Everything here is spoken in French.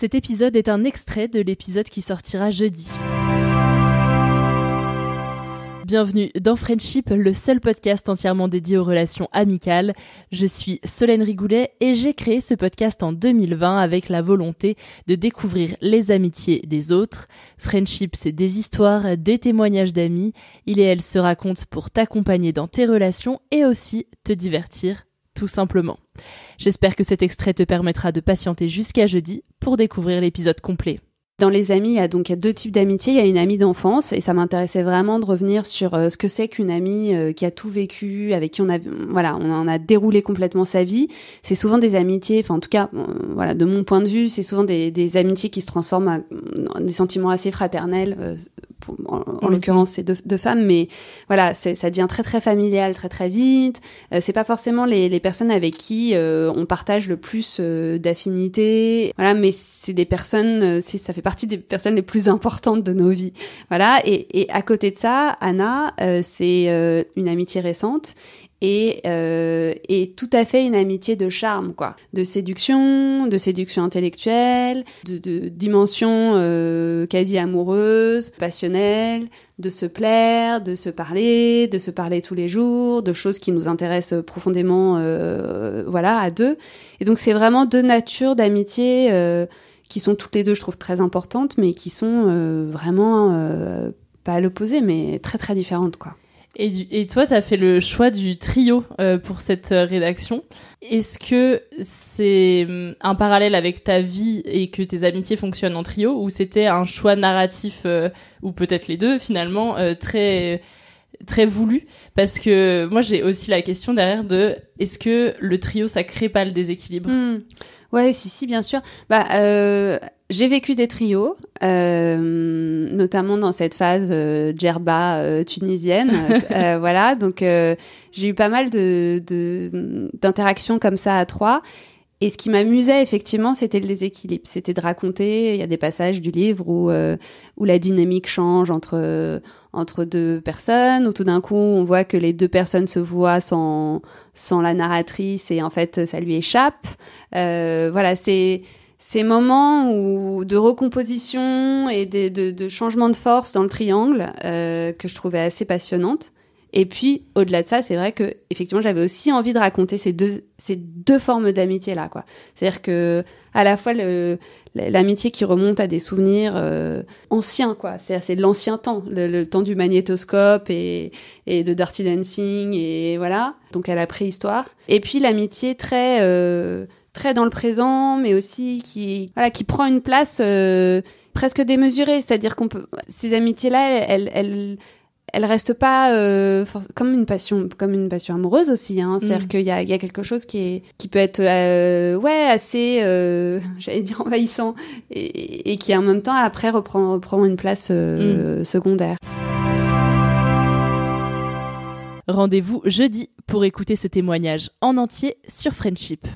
Cet épisode est un extrait de l'épisode qui sortira jeudi. Bienvenue dans Friendship, le seul podcast entièrement dédié aux relations amicales. Je suis Solène Rigoulet et j'ai créé ce podcast en 2020 avec la volonté de découvrir les amitiés des autres. Friendship, c'est des histoires, des témoignages d'amis. Il et elle se racontent pour t'accompagner dans tes relations et aussi te divertir tout simplement. J'espère que cet extrait te permettra de patienter jusqu'à jeudi pour découvrir l'épisode complet. Dans les amis, il y a donc deux types d'amitié. Il y a une amie d'enfance et ça m'intéressait vraiment de revenir sur euh, ce que c'est qu'une amie euh, qui a tout vécu, avec qui on a voilà, on a déroulé complètement sa vie. C'est souvent des amitiés, enfin en tout cas, euh, voilà, de mon point de vue, c'est souvent des, amitiés qui se transforment en des sentiments assez fraternels en, mm. l'occurrence c'est deux, femmes, mais voilà, ça devient très très familial très très vite. Euh, c'est pas forcément les, les, personnes avec qui euh, on partage le plus euh, d'affinités, voilà, mais c'est des personnes, euh, si ça fait partie des personnes les plus importantes de nos vies, voilà. Et, et à côté de ça, Anna, c'est une amitié récente et, euh, et tout à fait une amitié de charme, quoi. De séduction, de séduction intellectuelle, de, de dimension euh, quasi amoureuse, passionnelle, de se plaire, de se parler, de se parler tous les jours, de choses qui nous intéressent profondément, euh, voilà, à deux. Et donc c'est vraiment deux natures d'amitié euh, qui sont toutes les deux, je trouve, très importantes, mais qui sont euh, vraiment euh, pas à l'opposé, mais très très différentes, quoi. Et, et toi, tu as fait le choix du trio euh, pour cette euh, rédaction. Est-ce que c'est hum, un parallèle avec ta vie et que tes amitiés fonctionnent en trio ou c'était un choix narratif, euh, ou peut-être les deux finalement, très très voulu parce que moi j'ai aussi la question derrière de est-ce que le trio ça crée pas le déséquilibre hum. Ouais, si si bien sûr. Bah j'ai vécu des trios euh, notamment dans cette phase euh, djerba euh, tunisienne. Euh, voilà, donc j'ai eu pas mal de d'interactions comme ça à trois. Et ce qui m'amusait effectivement, c'était le déséquilibre. C'était de raconter. Il y a des passages du livre où où la dynamique change entre entre deux personnes, où tout d'un coup on voit que les deux personnes se voient sans sans la narratrice et en fait ça lui échappe. voilà, c'est ces moments où, de recomposition et de, de, de, changement de force dans le triangle euh, que je trouvais assez passionnante. Et puis, au-delà de ça, c'est vrai que effectivement, j'avais aussi envie de raconter ces deux ces deux formes d'amitié là, quoi. C'est-à-dire que à la fois l'amitié qui remonte à des souvenirs euh, anciens, quoi. C'est c'est de l'ancien temps, le, temps du magnétoscope et, et de dirty dancing et voilà, donc à la préhistoire. Et puis l'amitié très euh, très dans le présent, mais aussi qui, qui prend une place euh, presque démesurée. C'est-à-dire qu'on peut, ces amitiés-là, elles, elles, restent pas euh, comme une passion, comme une passion amoureuse aussi. Hein. Mm. C'est-à-dire qu'il y a, il y a quelque chose qui qui peut être, euh, ouais, assez, j'allais dire envahissant, et, qui en même temps après reprend, une place mm. secondaire. Rendez-vous jeudi pour écouter ce témoignage en entier sur Friendship.